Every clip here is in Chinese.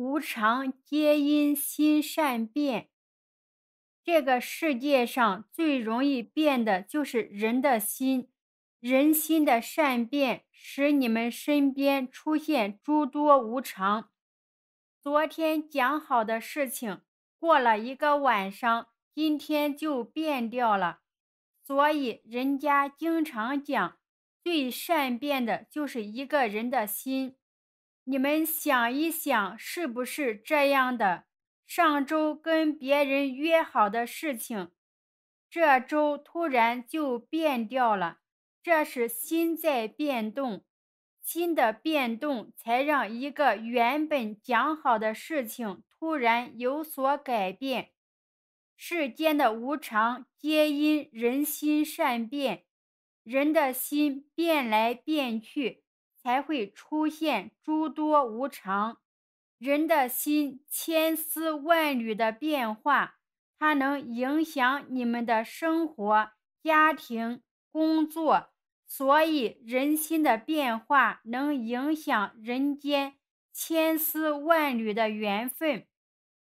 无常皆因心善变。这个世界上最容易变的就是人的心，人心的善变使你们身边出现诸多无常。昨天讲好的事情，过了一个晚上，今天就变掉了。所以人家经常讲，最善变的就是一个人的心。你们想一想，是不是这样的？上周跟别人约好的事情，这周突然就变掉了。这是心在变动，心的变动才让一个原本讲好的事情突然有所改变。世间的无常，皆因人心善变，人的心变来变去。才会出现诸多无常，人的心千丝万缕的变化，它能影响你们的生活、家庭、工作，所以人心的变化能影响人间千丝万缕的缘分，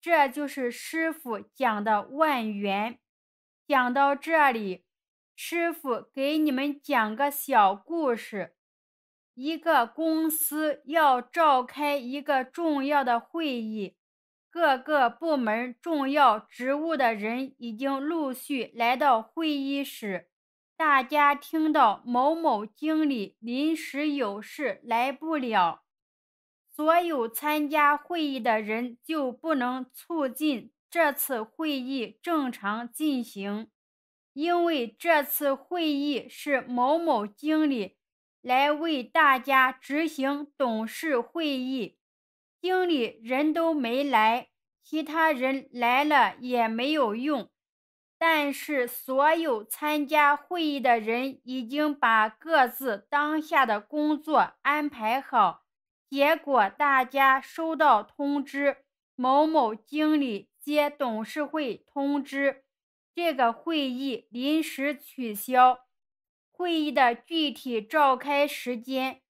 这就是师傅讲的万缘。讲到这里，师傅给你们讲个小故事。一个公司要召开一个重要的会议，各个部门重要职务的人已经陆续来到会议室。大家听到某某经理临时有事来不了，所有参加会议的人就不能促进这次会议正常进行，因为这次会议是某某经理。来为大家执行董事会议，经理人都没来，其他人来了也没有用。但是所有参加会议的人已经把各自当下的工作安排好。结果大家收到通知，某某经理接董事会通知，这个会议临时取消。会议的具体召开时间，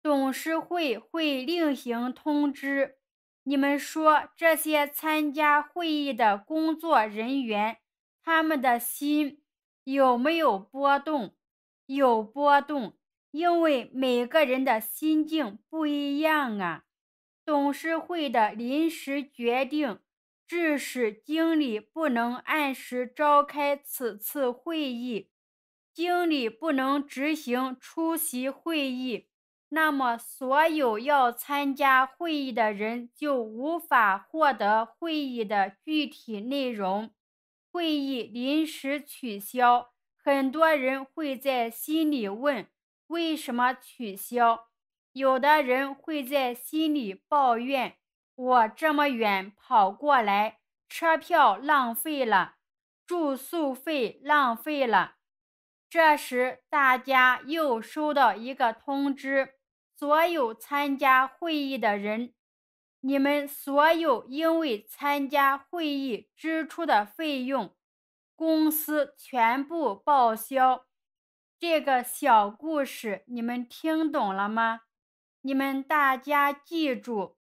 董事会会另行通知。你们说这些参加会议的工作人员，他们的心有没有波动？有波动，因为每个人的心境不一样啊。董事会的临时决定，致使经理不能按时召开此次会议。经理不能执行出席会议，那么所有要参加会议的人就无法获得会议的具体内容。会议临时取消，很多人会在心里问：为什么取消？有的人会在心里抱怨：我这么远跑过来，车票浪费了，住宿费浪费了。这时，大家又收到一个通知：所有参加会议的人，你们所有因为参加会议支出的费用，公司全部报销。这个小故事，你们听懂了吗？你们大家记住：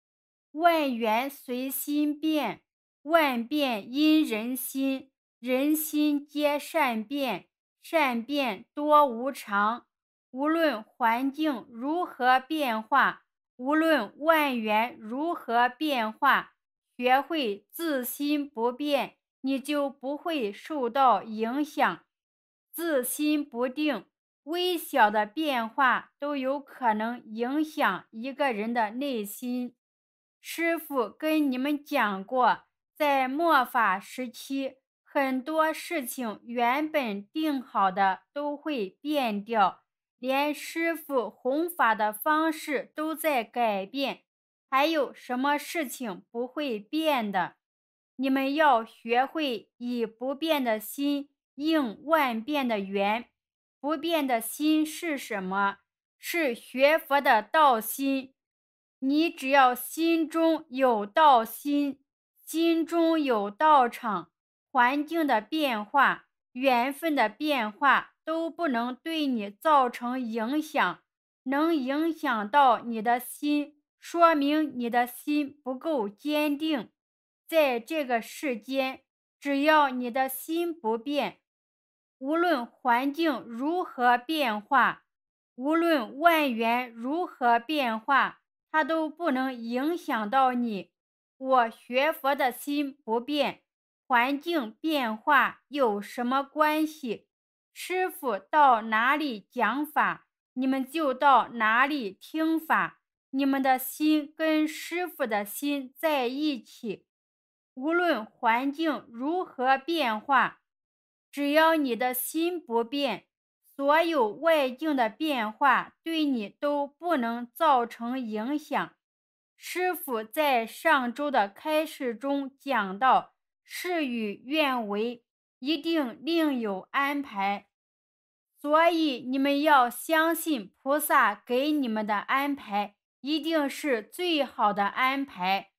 万缘随心变，万变因人心，人心皆善变。善变多无常，无论环境如何变化，无论万缘如何变化，学会自心不变，你就不会受到影响。自心不定，微小的变化都有可能影响一个人的内心。师傅跟你们讲过，在末法时期。很多事情原本定好的都会变掉，连师傅弘法的方式都在改变，还有什么事情不会变的？你们要学会以不变的心应万变的缘。不变的心是什么？是学佛的道心。你只要心中有道心，心中有道场。环境的变化、缘分的变化都不能对你造成影响，能影响到你的心，说明你的心不够坚定。在这个世间，只要你的心不变，无论环境如何变化，无论万缘如何变化，它都不能影响到你。我学佛的心不变。环境变化有什么关系？师傅到哪里讲法，你们就到哪里听法。你们的心跟师傅的心在一起，无论环境如何变化，只要你的心不变，所有外境的变化对你都不能造成影响。师傅在上周的开示中讲到。事与愿违，一定另有安排，所以你们要相信菩萨给你们的安排，一定是最好的安排。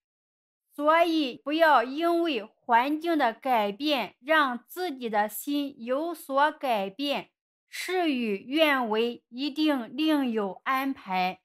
所以不要因为环境的改变，让自己的心有所改变。事与愿违，一定另有安排。